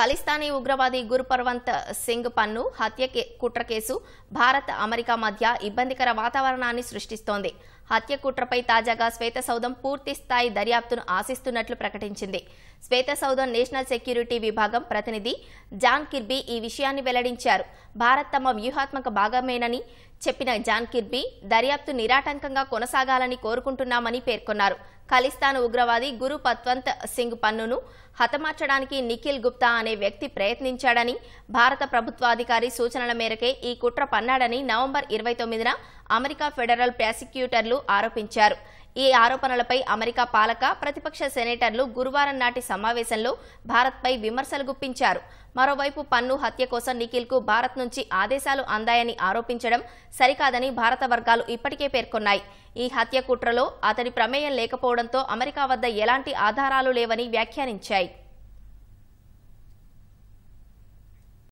ఖలిస్తానీ ఉగ్రవాది గురుపర్వంత్ సింగ్ పన్ను హత్య కుట్ర కేసు భారత్ అమెరికా మధ్య ఇబ్బందికర వాతావరణాన్ని సృష్టిస్తోంది హత్య కుట్రపై తాజాగా శ్వేతసౌధం పూర్తి స్థాయి దర్యాప్తును ఆశిస్తున్నట్లు ప్రకటించింది శ్వేతసౌధం నేషనల్ సెక్యూరిటీ విభాగం ప్రతినిధి జాన్ కిర్బీ ఈ విషయాన్ని వెల్లడించారు భారత్ తమ వ్యూహాత్మక భాగమేనని చెప్పిన జాన్ కిర్బీ దర్యాప్తు నిరాటంకంగా కొనసాగాలని కోరుకుంటున్నామని పేర్కొన్నారు ఖలిస్తాన్ ఉగ్రవాది గురు పత్వంత్ సింగ్ పన్నును హతమార్చడానికి నిఖిల్ గుప్తా అనే వ్యక్తి ప్రయత్నించాడని భారత ప్రభుత్వాధికారి సూచనల మేరకే ఈ కుట్ర పన్నాడని నవంబర్ ఇరవై తొమ్మిదిన అమెరికా ఫెడరల్ ప్రాసిక్యూటర్లు ఆరోపించారు ఈ ఆరోపణలపై అమెరికా పాలక ప్రతిపక్ష సెనేటర్లు గురువారం నాటి సమావేశంలో భారత్పై విమర్శలు గుప్పించారు మరోవైపు పన్ను హత్య కోసం నిఖిల్కు భారత్ నుంచి ఆదేశాలు అందాయని ఆరోపించడం సరికాదని భారత వర్గాలు ఇప్పటికే పేర్కొన్నాయి ఈ హత్య కుట్రలో అతడి ప్రమేయం లేకపోవడంతో అమెరికా వద్ద ఎలాంటి ఆధారాలు లేవని వ్యాఖ్యానించాయి